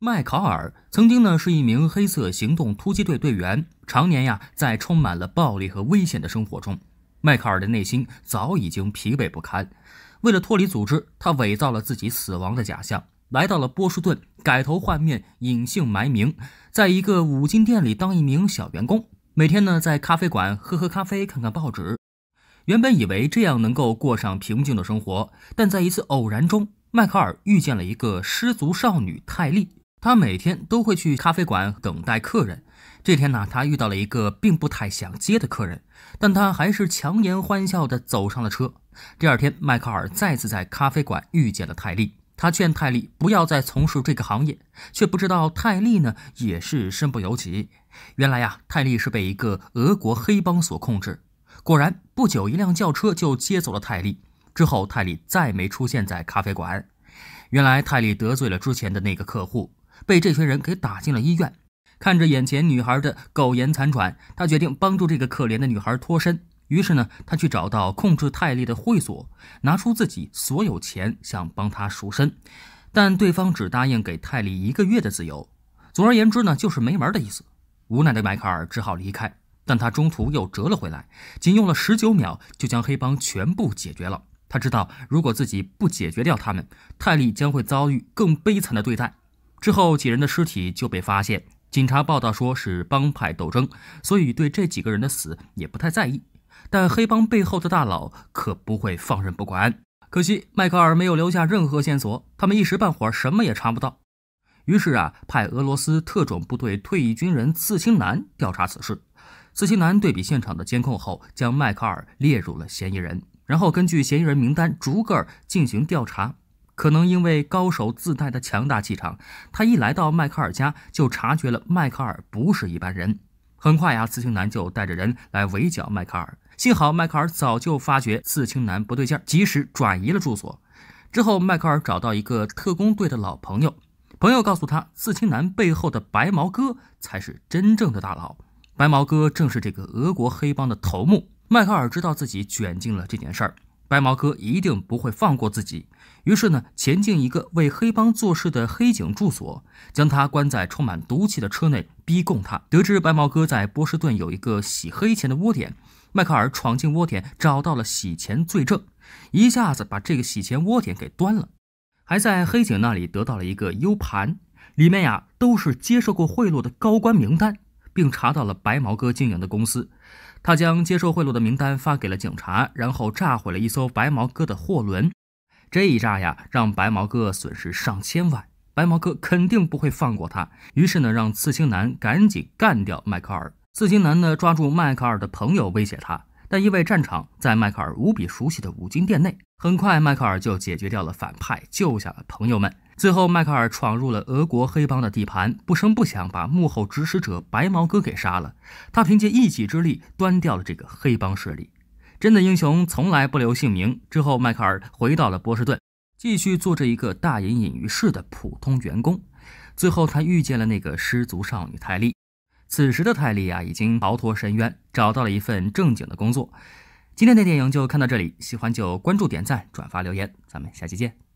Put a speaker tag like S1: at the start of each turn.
S1: 迈考尔曾经呢是一名黑色行动突击队队员，常年呀在充满了暴力和危险的生活中，迈考尔的内心早已经疲惫不堪。为了脱离组织，他伪造了自己死亡的假象，来到了波士顿，改头换面，隐姓埋名，在一个五金店里当一名小员工，每天呢在咖啡馆喝喝咖啡，看看报纸。原本以为这样能够过上平静的生活，但在一次偶然中，迈考尔遇见了一个失足少女泰利。他每天都会去咖啡馆等待客人。这天呢，他遇到了一个并不太想接的客人，但他还是强颜欢笑地走上了车。第二天，迈克尔再次在咖啡馆遇见了泰利，他劝泰利不要再从事这个行业，却不知道泰利呢也是身不由己。原来呀，泰利是被一个俄国黑帮所控制。果然，不久一辆轿车就接走了泰利。之后，泰利再没出现在咖啡馆。原来，泰利得罪了之前的那个客户。被这群人给打进了医院，看着眼前女孩的苟延残喘，他决定帮助这个可怜的女孩脱身。于是呢，他去找到控制泰利的会所，拿出自己所有钱，想帮她赎身。但对方只答应给泰利一个月的自由，总而言之呢，就是没门的意思。无奈的迈克尔只好离开，但他中途又折了回来，仅用了十九秒就将黑帮全部解决了。他知道，如果自己不解决掉他们，泰利将会遭遇更悲惨的对待。之后，几人的尸体就被发现。警察报道说是帮派斗争，所以对这几个人的死也不太在意。但黑帮背后的大佬可不会放任不管。可惜迈克尔没有留下任何线索，他们一时半会儿什么也查不到。于是啊，派俄罗斯特种部队退役军人刺青男调查此事。刺青男对比现场的监控后，将迈克尔列入了嫌疑人，然后根据嫌疑人名单逐个进行调查。可能因为高手自带的强大气场，他一来到迈克尔家就察觉了迈克尔不是一般人。很快呀，刺青男就带着人来围剿迈克尔。幸好迈克尔早就发觉刺青男不对劲，及时转移了住所。之后，迈克尔找到一个特工队的老朋友，朋友告诉他，刺青男背后的白毛哥才是真正的大佬。白毛哥正是这个俄国黑帮的头目。迈克尔知道自己卷进了这件事儿。白毛哥一定不会放过自己，于是呢，潜进一个为黑帮做事的黑警住所，将他关在充满毒气的车内逼供。他得知白毛哥在波士顿有一个洗黑钱的窝点，迈克尔闯进窝点，找到了洗钱罪证，一下子把这个洗钱窝点给端了，还在黑警那里得到了一个 U 盘，里面呀都是接受过贿赂的高官名单。并查到了白毛哥经营的公司，他将接受贿赂的名单发给了警察，然后炸毁了一艘白毛哥的货轮。这一炸呀，让白毛哥损失上千万，白毛哥肯定不会放过他，于是呢，让刺青男赶紧干掉迈克尔。刺青男呢，抓住迈克尔的朋友威胁他。但因为战场在迈克尔无比熟悉的五金店内，很快迈克尔就解决掉了反派，救下了朋友们。最后，迈克尔闯入了俄国黑帮的地盘，不声不响把幕后指使者白毛哥给杀了。他凭借一己之力端掉了这个黑帮势力。真的英雄从来不留姓名。之后，迈克尔回到了波士顿，继续做着一个大隐隐于市的普通员工。最后，他遇见了那个失足少女泰利。此时的泰利啊，已经逃脱深渊，找到了一份正经的工作。今天的电影就看到这里，喜欢就关注、点赞、转发、留言，咱们下期见。